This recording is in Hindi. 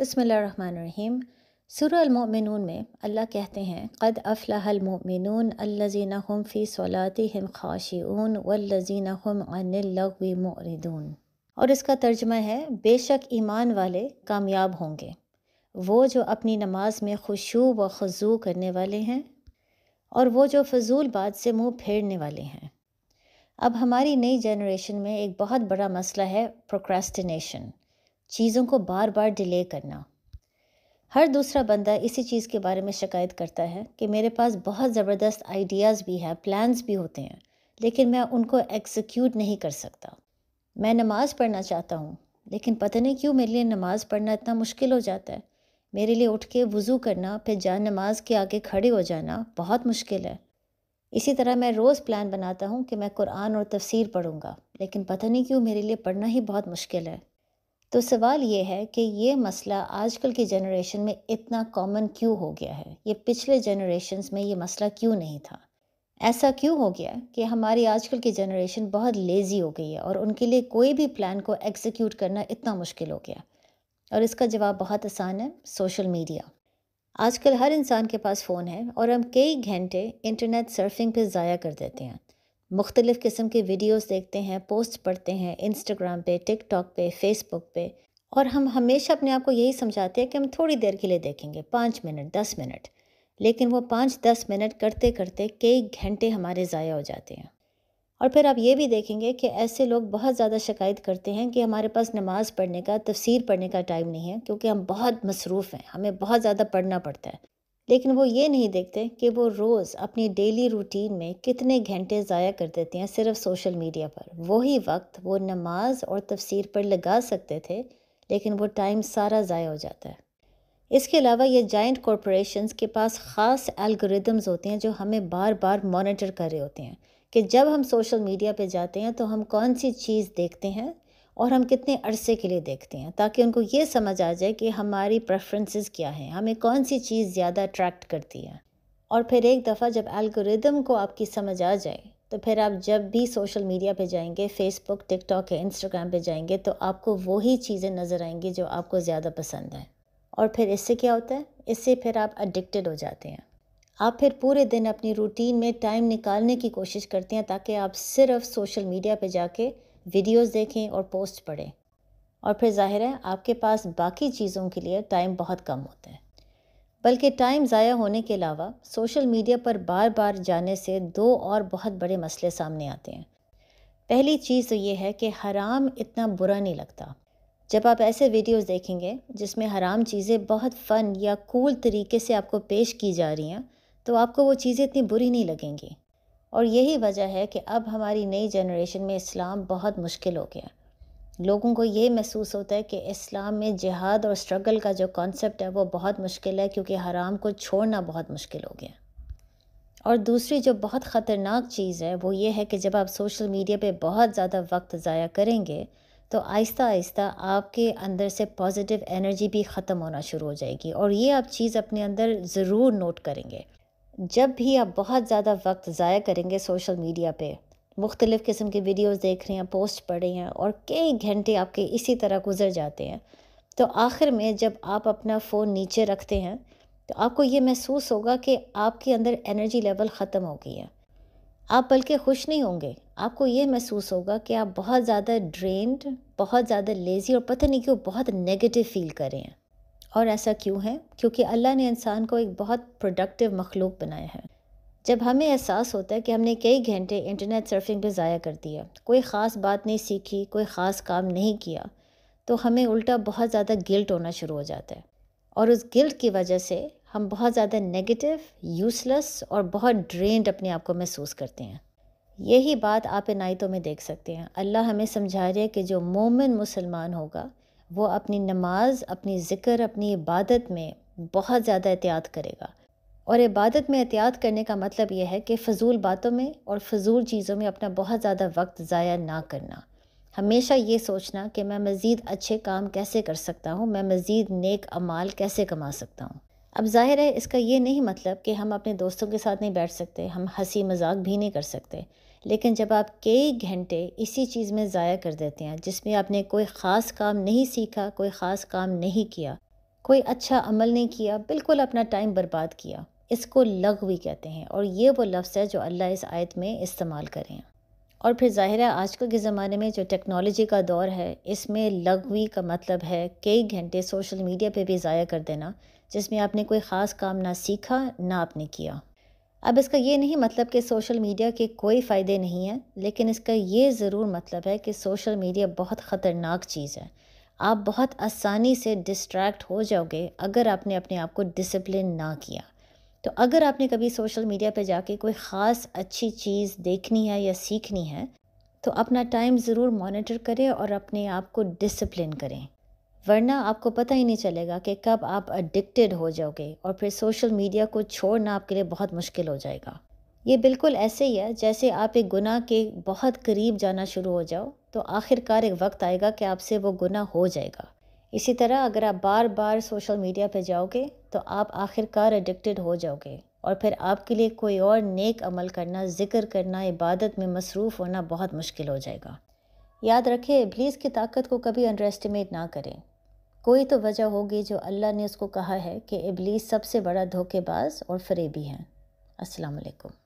बसमीम सुरमिन में अल्लाह कहते हैं क़द अफ़लामिन अल्लाजीन हम फ़ी सलातिम खाशिऊन वल्लजीन हम अनिल्लवी मरिदून और इसका तर्जमा है बेशक ईमान वाले कामयाब होंगे वो जो अपनी नमाज में खुशू व खजू करने वाले हैं और वो जो फजूल बात से मुंह फेरने वाले हैं अब हमारी नई जनरेशन में एक बहुत बड़ा मसला है प्रोक्रेस्टिनेशन चीज़ों को बार बार डिले करना हर दूसरा बंदा इसी चीज़ के बारे में शिकायत करता है कि मेरे पास बहुत ज़बरदस्त आइडियाज़ भी हैं प्लान्स भी होते हैं लेकिन मैं उनको एक्सिक्यूट नहीं कर सकता मैं नमाज़ पढ़ना चाहता हूँ लेकिन पता नहीं क्यों मेरे लिए नमाज़ पढ़ना इतना मुश्किल हो जाता है मेरे लिए उठ के वज़ू करना फिर जान नमाज के आगे खड़े हो जाना बहुत मुश्किल है इसी तरह मैं रोज़ प्लान बनाता हूँ कि मैं कुरान और तफसीर पढ़ूँगा लेकिन पता नहीं क्यों मेरे लिए पढ़ना ही बहुत मुश्किल है तो सवाल ये है कि ये मसला आजकल की जनरेशन में इतना कॉमन क्यों हो गया है ये पिछले जनरेशन में ये मसला क्यों नहीं था ऐसा क्यों हो गया कि हमारी आजकल की जनरेशन बहुत लेज़ी हो गई है और उनके लिए कोई भी प्लान को एग्जीक्यूट करना इतना मुश्किल हो गया और इसका जवाब बहुत आसान है सोशल मीडिया आजकल हर इंसान के पास फ़ोन है और हम कई घंटे इंटरनेट सर्फिंग पे ज़ाया कर देते हैं मुख्तलिफ़ किस्म के वीडियोस देखते हैं पोस्ट पढ़ते हैं इंस्टाग्राम पे टिकटॉक पे फेसबुक पे और हम हमेशा अपने आप को यही समझाते हैं कि हम थोड़ी देर के लिए देखेंगे पाँच मिनट दस मिनट लेकिन वो पाँच दस मिनट करते करते कई घंटे हमारे ज़ाया हो जाते हैं और फिर आप ये भी देखेंगे कि ऐसे लोग बहुत ज़्यादा शिकायत करते हैं कि हमारे पास नमाज़ पढ़ने का तफसीर पढ़ने का टाइम नहीं है क्योंकि हम बहुत मसरूफ़ हैं हमें बहुत ज़्यादा पढ़ना पड़ता है लेकिन वो ये नहीं देखते कि वो रोज़ अपनी डेली रूटीन में कितने घंटे ज़ाया कर देते हैं सिर्फ सोशल मीडिया पर वही वक्त वो नमाज और तफसीर पर लगा सकते थे लेकिन वो टाइम सारा ज़ाया हो जाता है इसके अलावा ये जॉइंट कॉरपोरेशंस के पास ख़ास एल्गोरिदम्स होते हैं जो हमें बार बार मॉनिटर कर रहे होते हैं कि जब हम सोशल मीडिया पर जाते हैं तो हम कौन सी चीज़ देखते हैं और हम कितने अरसे के लिए देखते हैं ताकि उनको ये समझ आ जाए कि हमारी प्रेफरेंसेस क्या हैं हमें कौन सी चीज़ ज़्यादा अट्रैक्ट करती है और फिर एक दफ़ा जब एल्गोरिदम को आपकी समझ आ जाए तो फिर आप जब भी सोशल मीडिया पे जाएंगे फेसबुक टिकटॉक या इंस्टाग्राम पे जाएंगे तो आपको वही चीज़ें नज़र आएंगी जो आपको ज़्यादा पसंद हैं और फिर इससे क्या होता है इससे फिर आप एडिक्टेड हो जाते हैं आप फिर पूरे दिन अपनी रूटीन में टाइम निकालने की कोशिश करते हैं ताकि आप सिर्फ सोशल मीडिया पे जाके वीडियोस देखें और पोस्ट पढ़ें और फिर जाहिर है आपके पास बाकी चीज़ों के लिए टाइम बहुत कम होता है बल्कि टाइम ज़ाया होने के अलावा सोशल मीडिया पर बार बार जाने से दो और बहुत बड़े मसले सामने आते हैं पहली चीज़ तो ये है कि हराम इतना बुरा नहीं लगता जब आप ऐसे वीडियोस देखेंगे जिसमें हराम चीज़ें बहुत फ़न या कूल तरीके से आपको पेश की जा रही हैं तो आपको वो चीज़ें इतनी बुरी नहीं लगेंगी और यही वजह है कि अब हमारी नई जनरेशन में इस्लाम बहुत मुश्किल हो गया लोगों को ये महसूस होता है कि इस्लाम में जिहाद और स्ट्रगल का जो कॉन्सेप्ट है वो बहुत मुश्किल है क्योंकि हराम को छोड़ना बहुत मुश्किल हो गया और दूसरी जो बहुत ख़तरनाक चीज़ है वो ये है कि जब आप सोशल मीडिया पे बहुत ज़्यादा वक्त ज़ाया करेंगे तो आहिस्ता आहिस्ता आपके अंदर से पॉजिटिव एनर्जी भी ख़त्म होना शुरू हो जाएगी और ये आप चीज़ अपने अंदर ज़रूर नोट करेंगे जब भी आप बहुत ज़्यादा वक्त ज़ाया करेंगे सोशल मीडिया पे मुख्तलिफ़ किस्म के वीडियोस देख रहे हैं पोस्ट पढ़ रहे हैं और कई घंटे आपके इसी तरह गुजर जाते हैं तो आखिर में जब आप अपना फ़ोन नीचे रखते हैं तो आपको ये महसूस होगा कि आपके अंदर एनर्जी लेवल ख़त्म हो गई है आप बल्कि खुश नहीं होंगे आपको ये महसूस होगा कि आप बहुत ज़्यादा ड्रेन्ड बहुत ज़्यादा लेज़ी और पता नहीं क्यों बहुत नेगेटिव फील करें और ऐसा क्यों है क्योंकि अल्लाह ने इंसान को एक बहुत प्रोडक्टिव मखलूक बनाया है जब हमें एहसास होता है कि हमने कई घंटे इंटरनेट सर्फिंग पर ज़ाया कर दिया कोई ख़ास बात नहीं सीखी कोई ख़ास काम नहीं किया तो हमें उल्टा बहुत ज़्यादा गिल्ट होना शुरू हो जाता है और उस गिल्ट की वजह से हम बहुत ज़्यादा नेगेटिव यूजलेस और बहुत ड्रेंड अपने आप को महसूस करते हैं यही बात आप इनायतों में देख सकते हैं अल्लाह हमें समझा रहे हैं कि जो मोमिन मुसलमान होगा वो अपनी नमाज अपनी ज़िक्र अपनी इबादत में बहुत ज़्यादा एहतियात करेगा और इबादत में एहतियात करने का मतलब यह है कि फ़जूल बातों में और फजूल चीज़ों में अपना बहुत ज़्यादा वक्त ज़ाया ना करना हमेशा ये सोचना कि मैं मज़ीद अच्छे काम कैसे कर सकता हूँ मैं मज़ीद नेक अमाल कैसे कमा सकता हूँ अब जाहिर है इसका ये नहीं मतलब कि हम अपने दोस्तों के साथ नहीं बैठ सकते हम हंसी मजाक भी नहीं कर सकते लेकिन जब आप कई घंटे इसी चीज़ में ज़ाया कर देते हैं जिसमें आपने कोई ख़ास काम नहीं सीखा कोई ख़ास काम नहीं किया कोई अच्छा अमल नहीं किया बिल्कुल अपना टाइम बर्बाद किया इसको भी कहते हैं और ये वो लफ्ज़ है जो अल्लाह इस आयत में इस्तेमाल करें और फिर ज़ाहिर है आजकल के ज़माने में जो टेक्नोलॉजी का दौर है इसमें लगवी का मतलब है कई घंटे सोशल मीडिया पे भी ज़ाया कर देना जिसमें आपने कोई ख़ास काम ना सीखा ना आपने किया अब इसका ये नहीं मतलब कि सोशल मीडिया के कोई फ़ायदे नहीं हैं लेकिन इसका ये ज़रूर मतलब है कि सोशल मीडिया बहुत ख़तरनाक चीज़ है आप बहुत आसानी से डिस्ट्रैक्ट हो जाओगे अगर आपने अपने आप को डिसिप्लिन ना किया तो अगर आपने कभी सोशल मीडिया पर जाके कोई ख़ास अच्छी चीज़ देखनी है या सीखनी है तो अपना टाइम ज़रूर मॉनिटर करें और अपने आप को डिसिप्लिन करें वरना आपको पता ही नहीं चलेगा कि कब आप एडिक्टेड हो जाओगे और फिर सोशल मीडिया को छोड़ना आपके लिए बहुत मुश्किल हो जाएगा ये बिल्कुल ऐसे ही है जैसे आप एक गुनाह के बहुत करीब जाना शुरू हो जाओ तो आखिरकार एक वक्त आएगा कि आपसे वो गुनाह हो जाएगा इसी तरह अगर आप बार बार सोशल मीडिया पर जाओगे तो आप आखिरकार एडिक्टेड हो जाओगे और फिर आपके लिए कोई और नेक अमल करना ज़िक्र करना इबादत में मसरूफ़ होना बहुत मुश्किल हो जाएगा याद रखें इब्लीस की ताकत को कभी अंडर एस्टिमेट ना करें कोई तो वजह होगी जो अल्लाह ने उसको कहा है कि इबलीस सबसे बड़ा धोखेबाज और फरेबी हैं अस्सलाम वालेकुम